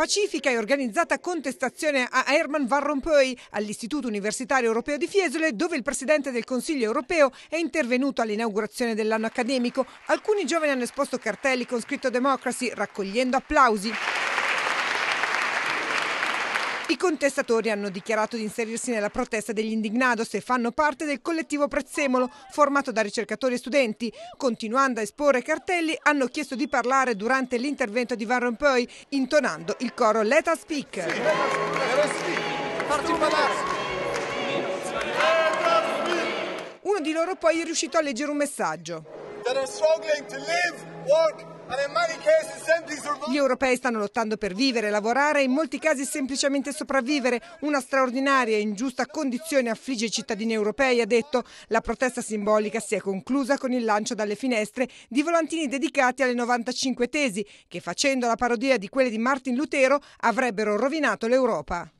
pacifica e organizzata contestazione a Herman Van Rompuy all'Istituto Universitario Europeo di Fiesole, dove il Presidente del Consiglio europeo è intervenuto all'inaugurazione dell'anno accademico. Alcuni giovani hanno esposto cartelli con scritto Democracy, raccogliendo applausi. I contestatori hanno dichiarato di inserirsi nella protesta degli indignados e fanno parte del collettivo Prezzemolo, formato da ricercatori e studenti. Continuando a esporre cartelli, hanno chiesto di parlare durante l'intervento di Van Rompuy, intonando il coro Let us speak. Sì, Uno di loro poi è riuscito a leggere un messaggio. That are gli europei stanno lottando per vivere, lavorare e in molti casi semplicemente sopravvivere. Una straordinaria e ingiusta condizione affligge i cittadini europei, ha detto. La protesta simbolica si è conclusa con il lancio dalle finestre di volantini dedicati alle 95 tesi, che facendo la parodia di quelle di Martin Lutero avrebbero rovinato l'Europa.